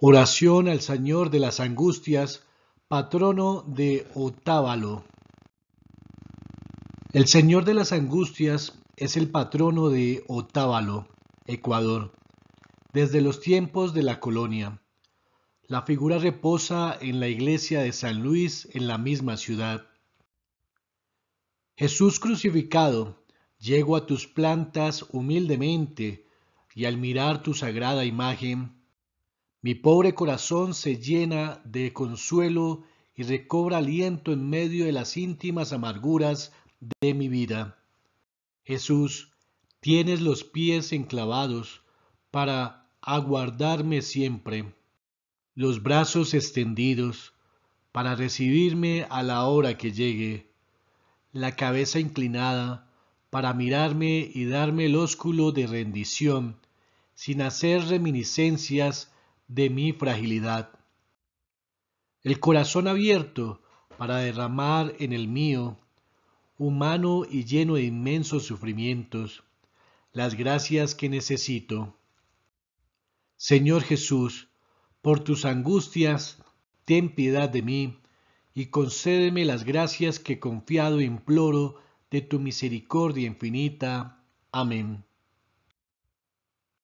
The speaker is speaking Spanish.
Oración al Señor de las Angustias, patrono de Otábalo. El Señor de las Angustias es el patrono de Otábalo, Ecuador, desde los tiempos de la colonia. La figura reposa en la iglesia de San Luis en la misma ciudad. Jesús crucificado, llego a tus plantas humildemente y al mirar tu sagrada imagen, mi pobre corazón se llena de consuelo y recobra aliento en medio de las íntimas amarguras de mi vida. Jesús, tienes los pies enclavados para aguardarme siempre, los brazos extendidos para recibirme a la hora que llegue, la cabeza inclinada para mirarme y darme el ósculo de rendición, sin hacer reminiscencias de mi fragilidad. El corazón abierto para derramar en el mío, humano y lleno de inmensos sufrimientos, las gracias que necesito. Señor Jesús, por tus angustias, ten piedad de mí y concédeme las gracias que confiado e imploro de tu misericordia infinita. Amén.